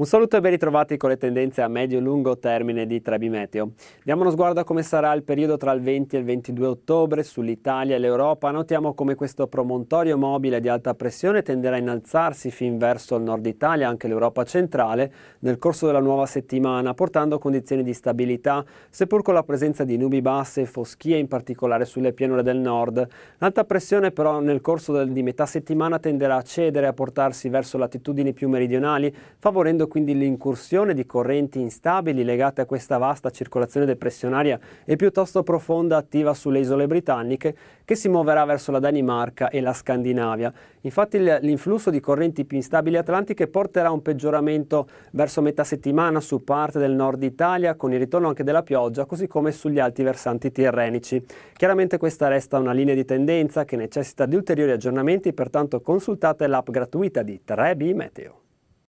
Un saluto e ben ritrovati con le tendenze a medio-lungo termine di Trebi Meteo. Diamo uno sguardo a come sarà il periodo tra il 20 e il 22 ottobre sull'Italia e l'Europa. Notiamo come questo promontorio mobile di alta pressione tenderà a innalzarsi fin verso il nord Italia, anche l'Europa centrale, nel corso della nuova settimana, portando condizioni di stabilità, seppur con la presenza di nubi basse e foschie, in particolare sulle pianure del nord. L'alta pressione però nel corso del, di metà settimana tenderà a cedere e a portarsi verso latitudini più meridionali, favorendo quindi l'incursione di correnti instabili legate a questa vasta circolazione depressionaria e piuttosto profonda attiva sulle isole britanniche che si muoverà verso la Danimarca e la Scandinavia. Infatti l'influsso di correnti più instabili atlantiche porterà a un peggioramento verso metà settimana su parte del nord Italia con il ritorno anche della pioggia così come sugli alti versanti tirrenici. Chiaramente questa resta una linea di tendenza che necessita di ulteriori aggiornamenti pertanto consultate l'app gratuita di 3B Meteo.